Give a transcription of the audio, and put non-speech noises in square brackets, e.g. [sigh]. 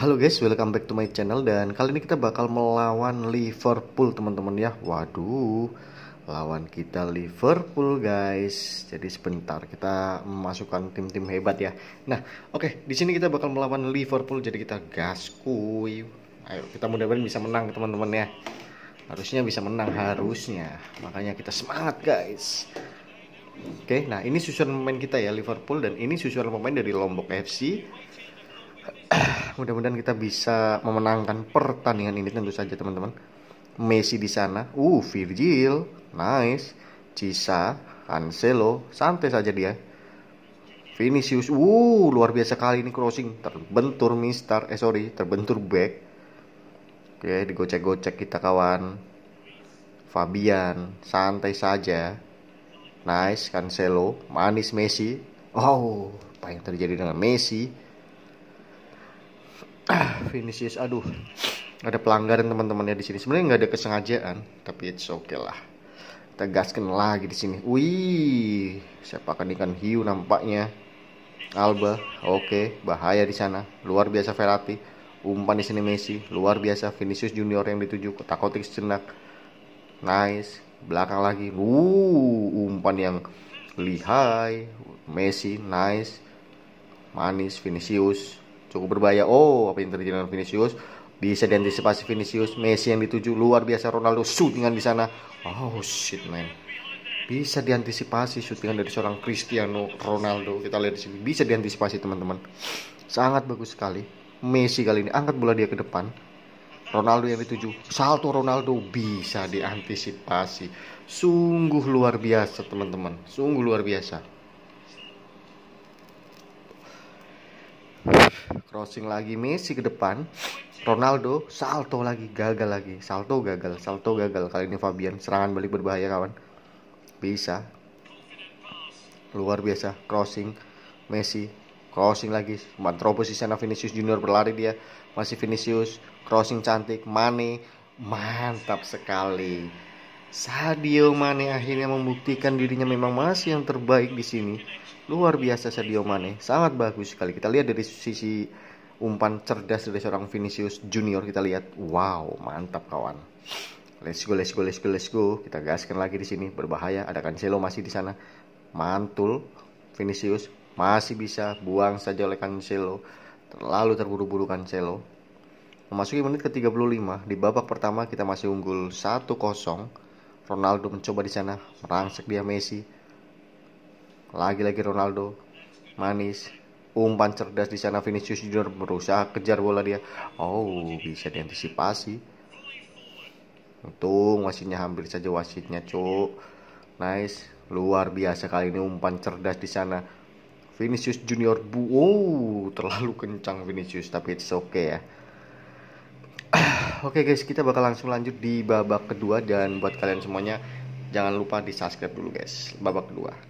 Halo guys, welcome back to my channel dan kali ini kita bakal melawan Liverpool teman-teman ya. Waduh, lawan kita Liverpool guys. Jadi sebentar kita memasukkan tim-tim hebat ya. Nah, oke okay, di sini kita bakal melawan Liverpool jadi kita kuy. Ayo kita mudah-mudahan bisa menang teman-teman ya. Harusnya bisa menang harusnya. Makanya kita semangat guys. Oke, okay, nah ini susunan pemain kita ya Liverpool dan ini susunan pemain dari Lombok FC [clears throat] mudah-mudahan kita bisa memenangkan pertandingan ini tentu saja teman-teman Messi di sana uh Virgil nice Cisa Cancelo santai saja dia Vinicius uh luar biasa kali ini crossing terbentur Mister eh sorry terbentur back oke digocek-gocek kita kawan Fabian santai saja nice Cancelo manis Messi oh apa yang terjadi dengan Messi Vinicius, finishes aduh ada pelanggaran teman-temannya di sini sebenarnya nggak ada kesengajaan tapi it's okay lah tegaskan lagi di sini wih siapa kan ikan hiu nampaknya Alba oke okay, bahaya di sana luar biasa Verratti umpan di sini Messi luar biasa Vinicius Junior yang dituju kota kotik sejenak nice belakang lagi uh umpan yang lihai Messi nice manis Vinicius cukup berbahaya. Oh, apa yang terjadi dengan Vinicius? Bisa diantisipasi Vinicius, Messi yang dituju luar biasa Ronaldo shootingan di sana. Oh shit man. Bisa diantisipasi shootingan dari seorang Cristiano Ronaldo. Kita lihat di sini bisa diantisipasi teman-teman. Sangat bagus sekali. Messi kali ini angkat bola dia ke depan. Ronaldo yang dituju salto Ronaldo bisa diantisipasi sungguh luar biasa teman-teman sungguh luar biasa crossing lagi Messi ke depan Ronaldo salto lagi gagal lagi salto gagal salto gagal kali ini Fabian serangan balik berbahaya kawan bisa luar biasa crossing Messi crossing lagi mantro posisi sana Vinicius Junior berlari dia masih Vinicius crossing cantik Mane mantap sekali Sadio Mane akhirnya membuktikan dirinya memang masih yang terbaik di sini. Luar biasa Sadio Mane, sangat bagus sekali. Kita lihat dari sisi umpan cerdas dari seorang Vinicius Junior kita lihat, wow, mantap kawan. Let's go, let's go, let's go, let's go. Kita gaskan lagi di sini, berbahaya. Ada Cancelo masih di sana. Mantul Vinicius masih bisa buang saja oleh Cancelo. Terlalu terburu-buru Cancelo. Memasuki menit ke-35, di babak pertama kita masih unggul 1-0 Ronaldo mencoba di sana merangsek dia Messi lagi-lagi Ronaldo manis umpan cerdas di sana Vinicius Junior berusaha kejar bola dia oh bisa diantisipasi untung wasitnya hampir saja wasitnya cuk nice luar biasa kali ini umpan cerdas di sana Vinicius Junior bu oh terlalu kencang Vinicius tapi it's okay ya Oke okay guys, kita bakal langsung lanjut di babak kedua dan buat kalian semuanya jangan lupa di subscribe dulu guys babak kedua